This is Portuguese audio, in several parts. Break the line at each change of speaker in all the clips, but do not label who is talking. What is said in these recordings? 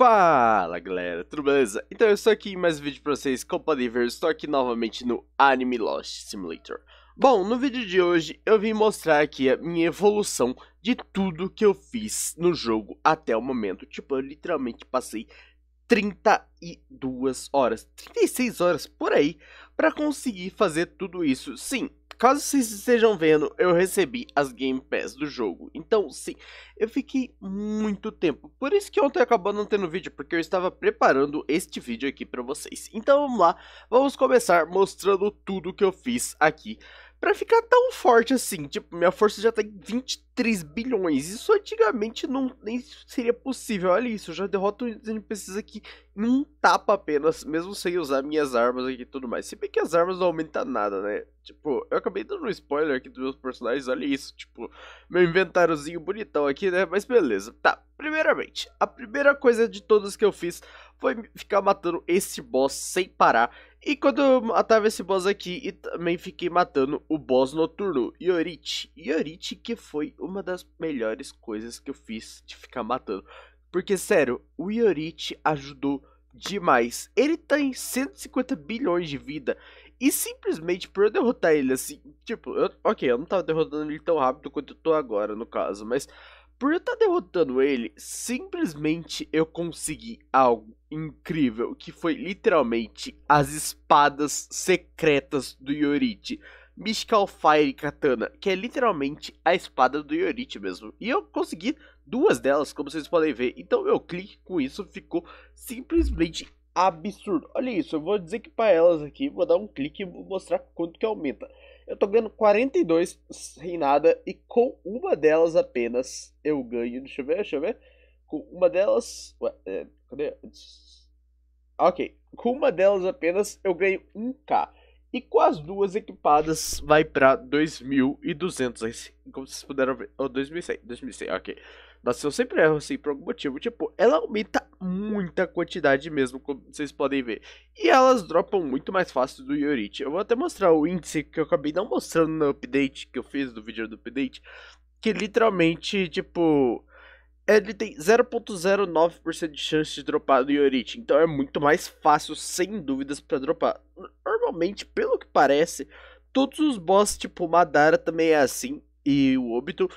Fala galera, tudo beleza? Então eu estou aqui em mais um vídeo pra vocês, como podem ver, estou aqui novamente no Anime Lost Simulator. Bom, no vídeo de hoje eu vim mostrar aqui a minha evolução de tudo que eu fiz no jogo até o momento. Tipo, eu literalmente passei 32 horas, 36 horas por aí, para conseguir fazer tudo isso. Sim, Caso vocês estejam vendo, eu recebi as Game Pass do jogo. Então, sim, eu fiquei muito tempo. Por isso que ontem acabou não tendo vídeo, porque eu estava preparando este vídeo aqui para vocês. Então, vamos lá. Vamos começar mostrando tudo que eu fiz aqui para ficar tão forte assim. Tipo, minha força já tá em 23 bilhões. Isso antigamente não nem seria possível. Olha isso, eu já derroto os NPCs aqui em um tapa apenas, mesmo sem usar minhas armas aqui e tudo mais. Se bem que as armas não aumentam nada, né? Tipo, eu acabei dando um spoiler aqui dos meus personagens, olha isso, tipo, meu inventáriozinho bonitão aqui, né? Mas beleza. Tá, primeiramente, a primeira coisa de todas que eu fiz foi ficar matando esse boss sem parar. E quando eu matava esse boss aqui, e também fiquei matando o boss noturno, Yorit. Yorit que foi uma das melhores coisas que eu fiz de ficar matando. Porque, sério, o Yorit ajudou demais. Ele tem tá 150 bilhões de vida. E simplesmente por eu derrotar ele assim, tipo, eu, ok, eu não tava derrotando ele tão rápido quanto eu tô agora, no caso, mas por eu estar tá derrotando ele, simplesmente eu consegui algo incrível, que foi literalmente as espadas secretas do Yorichi. Mystical Fire Katana, que é literalmente a espada do Yorichi mesmo. E eu consegui duas delas, como vocês podem ver. Então meu clique com isso ficou simplesmente absurdo. Olha isso, eu vou dizer que para elas aqui, vou dar um clique e vou mostrar quanto que aumenta. Eu tô ganhando 42 sem e com uma delas apenas eu ganho. Deixa eu ver, deixa eu ver. Com uma delas. Ué, é, cadê? Ok. Com uma delas apenas eu ganho 1k. E com as duas equipadas vai pra 2.200. Como vocês puderam ver. Ou oh, 2.100. 2.100, ok. Nossa, eu sempre erro assim por algum motivo. Tipo, ela aumenta muita quantidade mesmo, como vocês podem ver. E elas dropam muito mais fácil do Yorit. Eu vou até mostrar o índice que eu acabei não mostrando no update que eu fiz do vídeo do update. Que literalmente, tipo, ele tem 0.09% de chance de dropar do Yorit. Então é muito mais fácil, sem dúvidas, para dropar. Normalmente, pelo que parece, todos os boss, tipo Madara também é assim. E o Obito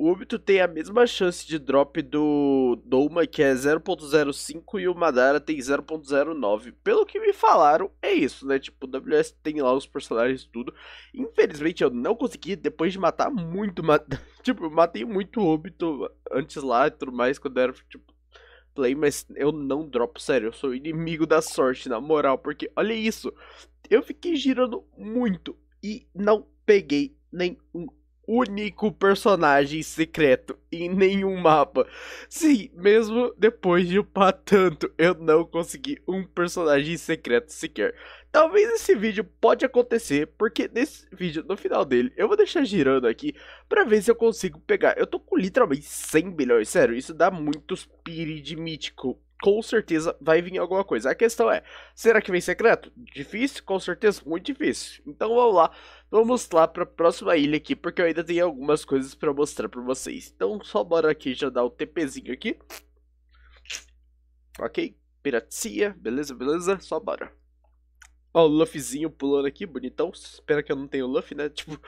o Obito tem a mesma chance de drop do Douma, que é 0.05, e o Madara tem 0.09. Pelo que me falaram, é isso, né? Tipo, o WS tem lá os personagens tudo. Infelizmente, eu não consegui, depois de matar muito... Mat... tipo, eu matei muito Obito antes lá e tudo mais, quando era, tipo, play, mas eu não dropo, sério. Eu sou inimigo da sorte, na moral, porque olha isso. Eu fiquei girando muito e não peguei nem um único personagem secreto em nenhum mapa. Sim, mesmo depois de upar tanto, eu não consegui um personagem secreto sequer. Talvez esse vídeo pode acontecer, porque nesse vídeo, no final dele, eu vou deixar girando aqui pra ver se eu consigo pegar. Eu tô com literalmente 100 bilhões, sério, isso dá muitos piri de mítico com certeza vai vir alguma coisa. A questão é, será que vem secreto? Difícil? Com certeza, muito difícil. Então vamos lá vamos lá para a próxima ilha aqui, porque eu ainda tenho algumas coisas para mostrar para vocês. Então só bora aqui já dar o um TPzinho aqui. Ok, piratia, beleza, beleza, só bora. Ó, o Luffyzinho pulando aqui, bonitão. Espera que eu não tenha o Luffy, né? Tipo,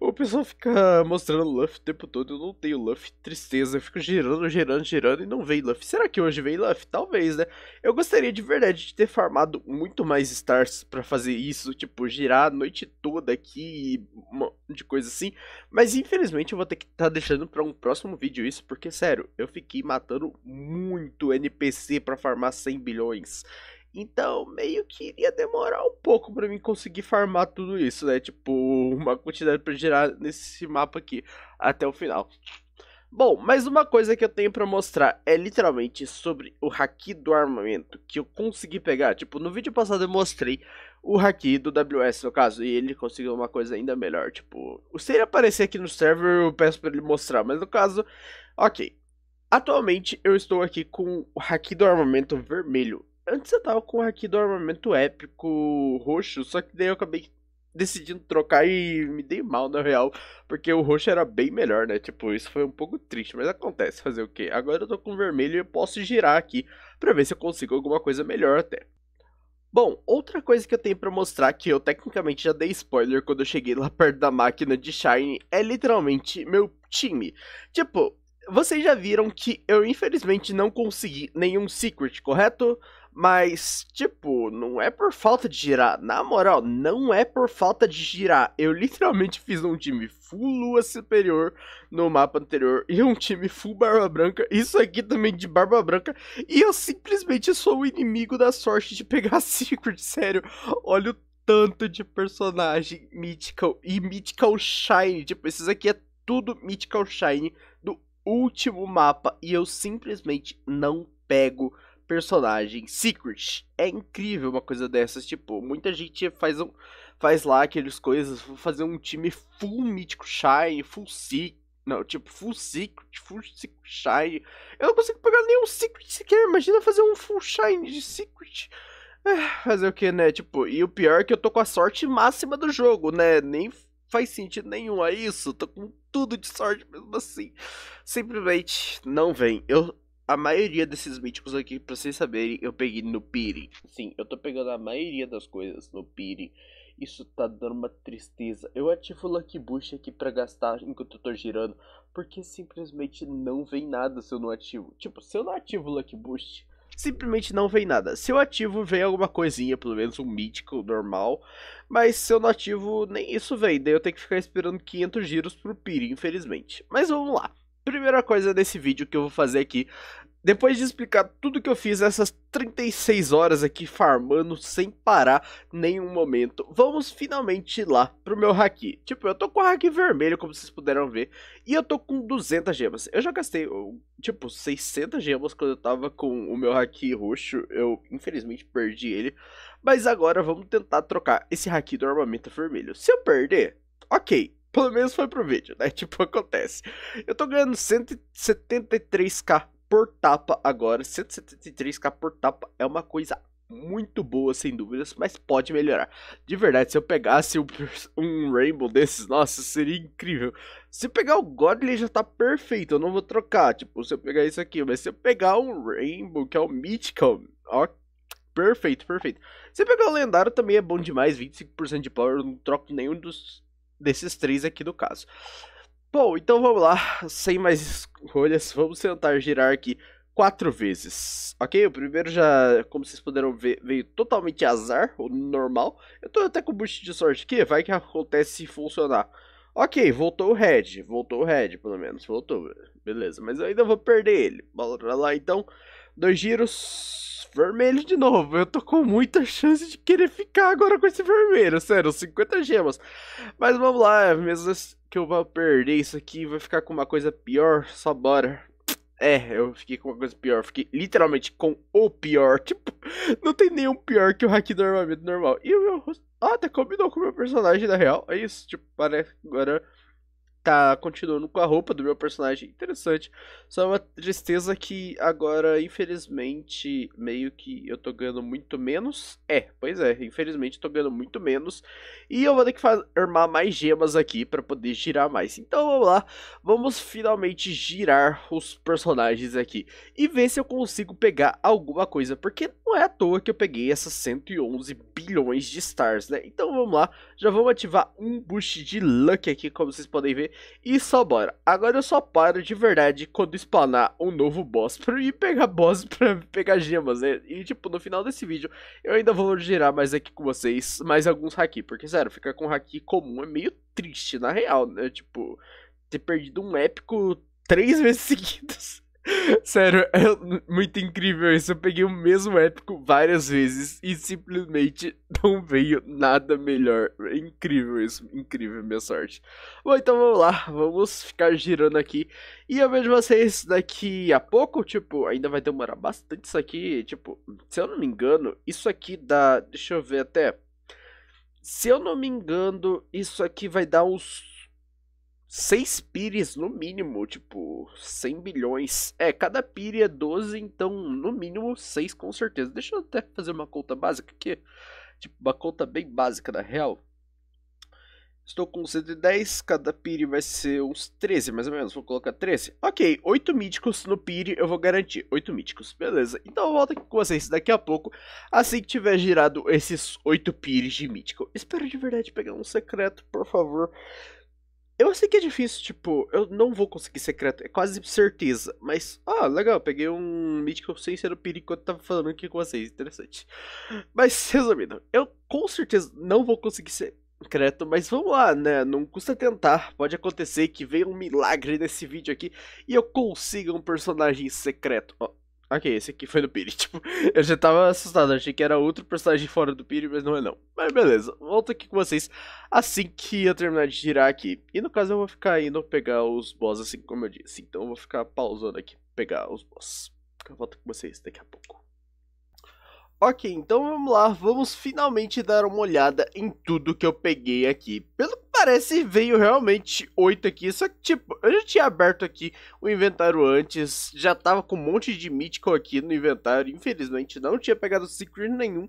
o pessoal fica mostrando Luffy o tempo todo. Eu não tenho Luffy, tristeza. Eu fico girando, girando, girando e não veio Luffy. Será que hoje veio Luffy? Talvez, né? Eu gostaria de verdade de ter farmado muito mais stars para fazer isso. Tipo, girar a noite toda aqui e um monte de coisa assim. Mas infelizmente eu vou ter que estar tá deixando para um próximo vídeo isso. Porque, sério, eu fiquei matando muito NPC para farmar 100 bilhões. Então, meio que iria demorar um pouco para mim conseguir farmar tudo isso, né? Tipo, uma quantidade para gerar nesse mapa aqui até o final. Bom, mas uma coisa que eu tenho para mostrar é literalmente sobre o haki do armamento que eu consegui pegar. Tipo, no vídeo passado eu mostrei o haki do WS no caso, e ele conseguiu uma coisa ainda melhor. Tipo, se ele aparecer aqui no server eu peço para ele mostrar, mas no caso, ok. Atualmente eu estou aqui com o haki do armamento vermelho Antes eu tava com o haki do armamento épico roxo, só que daí eu acabei decidindo trocar e me dei mal na real, porque o roxo era bem melhor, né? Tipo, isso foi um pouco triste, mas acontece, fazer o quê? Agora eu tô com vermelho e eu posso girar aqui para ver se eu consigo alguma coisa melhor até. Bom, outra coisa que eu tenho para mostrar que eu tecnicamente já dei spoiler quando eu cheguei lá perto da máquina de Shine é literalmente meu time. Tipo, vocês já viram que eu infelizmente não consegui nenhum secret, correto? Mas, tipo, não é por falta de girar. Na moral, não é por falta de girar. Eu literalmente fiz um time full lua superior no mapa anterior e um time full barba branca. Isso aqui também de barba branca. E eu simplesmente sou o inimigo da sorte de pegar secret, sério. Olha o tanto de personagem Mythical e Mythical Shine. Tipo, esses aqui é tudo Mythical Shine do último mapa e eu simplesmente não pego personagem secret. É incrível uma coisa dessas, tipo, muita gente faz um faz lá aqueles coisas, vou fazer um time full mítico shine, full secret, não, tipo, full secret, full secret shine. Eu não consigo pegar nenhum secret sequer, imagina fazer um full shine de secret. É, fazer o que, né? Tipo, e o pior é que eu tô com a sorte máxima do jogo, né? Nem faz sentido nenhum a é isso. Tô com tudo de sorte mesmo assim. Simplesmente não vem. Eu a maioria desses míticos aqui, pra vocês saberem, eu peguei no Piri. Sim, eu tô pegando a maioria das coisas no Piri. Isso tá dando uma tristeza. Eu ativo o Lucky Bush aqui pra gastar enquanto eu tô girando. Porque simplesmente não vem nada se eu não ativo. Tipo, se eu não ativo o Lucky boost simplesmente não vem nada. Se eu ativo, vem alguma coisinha, pelo menos um mítico normal. Mas se eu não ativo, nem isso vem. Daí eu tenho que ficar esperando 500 giros pro Piri, infelizmente. Mas vamos lá. Primeira coisa desse vídeo que eu vou fazer aqui depois de explicar tudo que eu fiz essas 36 horas aqui farmando sem parar nenhum momento, vamos finalmente lá pro meu haki. Tipo, eu tô com o haki vermelho, como vocês puderam ver, e eu tô com 200 gemas. Eu já gastei, tipo, 600 gemas quando eu tava com o meu haki roxo, eu infelizmente perdi ele. Mas agora vamos tentar trocar esse haki do armamento vermelho. Se eu perder, ok, pelo menos foi pro vídeo, né? Tipo, acontece. Eu tô ganhando 173k por tapa agora. 173k por tapa é uma coisa muito boa, sem dúvidas, mas pode melhorar. De verdade, se eu pegasse um, um Rainbow desses, nossa, seria incrível. Se pegar o God, ele já tá perfeito, eu não vou trocar. Tipo, se eu pegar isso aqui, mas se eu pegar um Rainbow, que é o Mythical, ó, perfeito, perfeito. Se eu pegar o Lendário, também é bom demais, 25% de power, eu não troco nenhum dos, desses três aqui no caso. Bom, então vamos lá, sem mais escolhas, vamos tentar girar aqui quatro vezes, ok? O primeiro já, como vocês puderam ver, veio totalmente azar, o normal. Eu tô até com um boost de sorte aqui, vai que acontece funcionar. Ok, voltou o Red. Voltou o Red, pelo menos. Voltou. Beleza, mas eu ainda vou perder ele. Bora lá, então. Dois giros. Vermelho de novo. Eu tô com muita chance de querer ficar agora com esse vermelho. Sério, 50 gemas. Mas vamos lá, mesmo que eu vá perder isso aqui, vai ficar com uma coisa pior. Só bora. É, eu fiquei com uma coisa pior. Fiquei literalmente com o pior. Tipo, não tem nenhum pior que o hack do armamento normal. E o meu rosto. Ah, até tá, combinou com o meu personagem, na real. É isso, tipo, parece agora tá continuando com a roupa do meu personagem. Interessante. Só é uma tristeza que agora, infelizmente, meio que eu tô ganhando muito menos. É, pois é, infelizmente tô ganhando muito menos. E eu vou ter que armar mais gemas aqui para poder girar mais. Então vamos lá, vamos finalmente girar os personagens aqui. E ver se eu consigo pegar alguma coisa, porque não é à toa que eu peguei essas 111 bilhões de stars, né? Então vamos lá, já vamos ativar um boost de luck aqui, como vocês podem ver e só bora. Agora eu só paro de verdade quando spawnar um novo boss pra ir pegar boss pra pegar gemas, né? E tipo, no final desse vídeo eu ainda vou gerar mais aqui com vocês mais alguns haki, porque sério, ficar com haki comum é meio triste na real, né? Tipo, ter perdido um épico três vezes seguidas. Sério, é muito incrível isso. Eu peguei o mesmo épico várias vezes e simplesmente não veio nada melhor. É incrível isso, incrível minha sorte. Bom, então vamos lá, vamos ficar girando aqui. E eu vejo vocês daqui a pouco, tipo, ainda vai demorar bastante isso aqui. Tipo, se eu não me engano, isso aqui dá. Deixa eu ver até. Se eu não me engano, isso aqui vai dar uns 6 pires no mínimo, tipo, 100 bilhões. É, cada pire é 12, então no mínimo 6 com certeza. Deixa eu até fazer uma conta básica aqui. Tipo, uma conta bem básica na real. Estou com 110, cada pire vai ser uns 13, mais ou menos. Vou colocar 13. Ok, 8 míticos no pire, eu vou garantir. 8 míticos, beleza. Então eu volto aqui com vocês daqui a pouco, assim que tiver girado esses 8 pires de mítico. Espero de verdade pegar um secreto, por favor. Eu sei que é difícil, tipo, eu não vou conseguir secreto, é quase certeza. Mas, ah, legal, peguei um mítico sem ser o perigo eu tava falando aqui com vocês, interessante. Mas, resumindo, eu com certeza não vou conseguir secreto, mas vamos lá, né? Não custa tentar. Pode acontecer que venha um milagre nesse vídeo aqui e eu consiga um personagem secreto. Oh, Ok, esse aqui foi do Piri. Tipo, eu já tava assustado, achei que era outro personagem fora do Piri, mas não é não. Mas beleza, volto aqui com vocês assim que eu terminar de girar aqui. E no caso eu vou ficar indo pegar os boss assim como eu disse. Então eu vou ficar pausando aqui, pegar os boss. Eu volto com vocês daqui a pouco. Ok, então vamos lá, vamos finalmente dar uma olhada em tudo que eu peguei aqui. Pelo parece veio realmente oito aqui, só que tipo, eu já tinha aberto aqui o inventário antes, já tava com um monte de mítico aqui no inventário, infelizmente não tinha pegado Secret nenhum.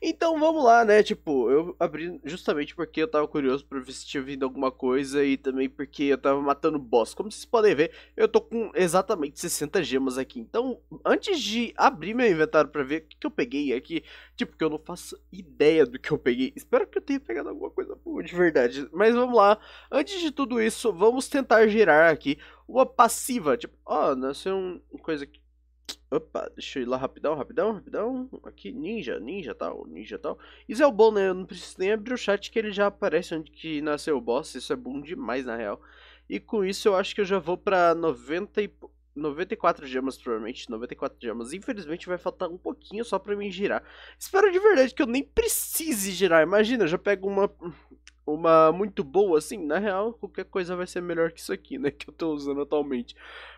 Então vamos lá, né, tipo, eu abri justamente porque eu tava curioso pra ver se tinha vindo alguma coisa e também porque eu tava matando boss. Como vocês podem ver, eu tô com exatamente 60 gemas aqui, então antes de abrir meu inventário pra ver o que, que eu peguei aqui, tipo, que eu não faço ideia do que eu peguei, espero que eu tenha pegado alguma coisa boa de verdade, mas vamos lá. Antes de tudo isso, vamos tentar gerar aqui uma passiva. Tipo, ó, oh, nasceu uma coisa que. Opa, deixa eu ir lá rapidão, rapidão, rapidão. Aqui, ninja, ninja tal, ninja tal. Isso é o bom, né? Eu não preciso nem abrir o chat que ele já aparece onde que nasceu o boss. Isso é bom demais, na real. E com isso eu acho que eu já vou pra 90 e... 94 gemas, provavelmente. 94 gemas. Infelizmente vai faltar um pouquinho só pra mim girar. Espero de verdade que eu nem precise girar. Imagina, eu já pego uma uma muito boa, assim, na real, qualquer coisa vai ser melhor que isso aqui, né, que eu tô usando atualmente.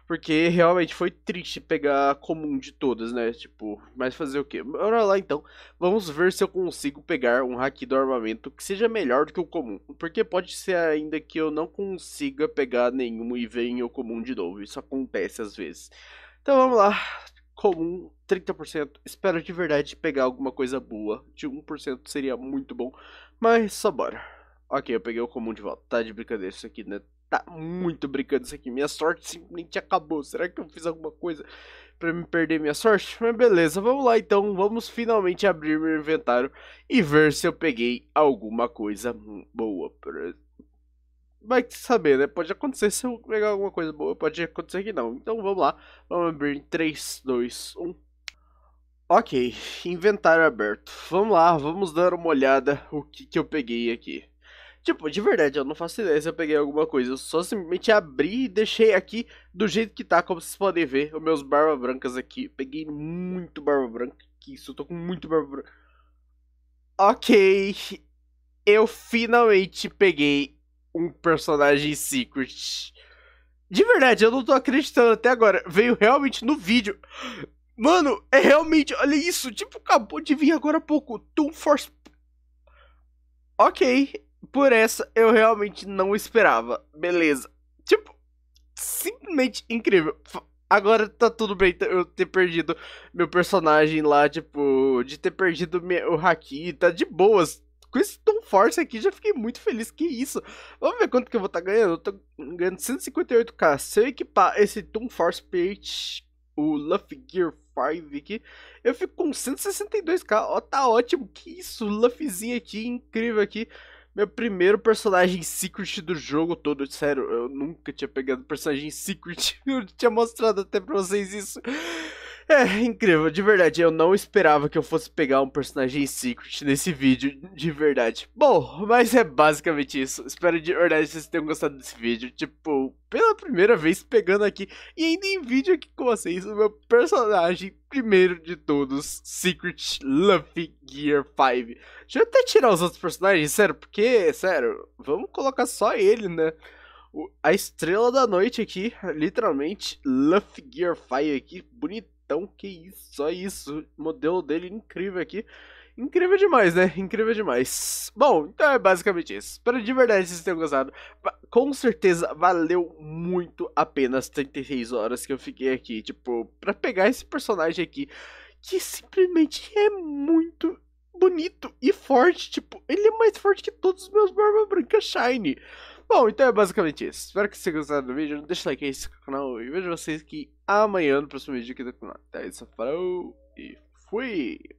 Porque realmente foi triste pegar a comum de todas, né, tipo, mas fazer o quê? Bora lá então, vamos ver se eu consigo pegar um hack do armamento que seja melhor do que o comum. Porque pode ser ainda que eu não consiga pegar nenhum e venha o comum de novo, isso acontece às vezes. Então vamos lá, comum 30%. Espero de verdade pegar alguma coisa boa. De 1% seria muito bom. Mas só bora. Ok, eu peguei o comum de volta. Tá de brincadeira isso aqui, né? Tá muito brincando isso aqui. Minha sorte simplesmente acabou. Será que eu fiz alguma coisa pra me perder minha sorte? Mas beleza, vamos lá então. Vamos finalmente abrir meu inventário e ver se eu peguei alguma coisa boa. Vai saber, né? Pode acontecer se eu pegar alguma coisa boa, pode acontecer que não. Então vamos lá. Vamos abrir em 3, 2, 1. Ok, inventário aberto. Vamos lá, vamos dar uma olhada o que, que eu peguei aqui. Tipo, de verdade, eu não faço ideia se eu peguei alguma coisa. Eu só simplesmente abri e deixei aqui do jeito que tá, como vocês podem ver. Os meus barba brancas aqui. Eu peguei muito barba branca. Que isso, eu tô com muito barba branca. Ok. Eu finalmente peguei um personagem secret. De verdade, eu não tô acreditando até agora. Veio realmente no vídeo. Mano, é realmente. Olha isso. Tipo, acabou de vir agora há pouco. Toon Force. Ok. Por essa eu realmente não esperava. Beleza. Tipo, simplesmente incrível. Agora tá tudo bem eu ter perdido meu personagem lá, tipo, de ter perdido o Haki, tá de boas. Com esse Tom Force aqui, já fiquei muito feliz. Que isso? Vamos ver quanto que eu vou estar tá ganhando. Eu tô ganhando 158k. Se eu equipar esse Tom Force Page, o Luffy Gear 5 aqui, eu fico com 162k. Ó, tá ótimo. Que isso, Luffyzinho aqui, incrível aqui. Meu primeiro personagem secret do jogo todo. Sério, eu nunca tinha pegado personagem secret. Eu tinha mostrado até pra vocês isso. É incrível, de verdade. Eu não esperava que eu fosse pegar um personagem secret nesse vídeo, de verdade. Bom, mas é basicamente isso. Espero de verdade que vocês tenham gostado desse vídeo. Tipo, pela primeira vez pegando aqui e ainda em vídeo aqui com vocês o meu personagem primeiro de todos, Secret Luffy Gear 5. Deixa eu até tirar os outros personagens, sério, porque, sério, vamos colocar só ele, né? O, a estrela da noite aqui, literalmente, Luffy Gear 5 aqui, bonitão, que isso, só isso, modelo dele incrível aqui. Incrível demais, né? Incrível demais. Bom, então é basicamente isso. Espero de verdade que vocês tenham gostado. Com certeza valeu muito a pena as 36 horas que eu fiquei aqui, tipo, pra pegar esse personagem aqui, que simplesmente é muito bonito e forte. Tipo, ele é mais forte que todos os meus Barba Branca Shine. Bom, então é basicamente isso. Espero que vocês tenham gostado do vídeo. Deixa o like aí, se inscreva no canal e vejo vocês aqui amanhã no próximo vídeo aqui do canal. Tá, isso, falou e fui!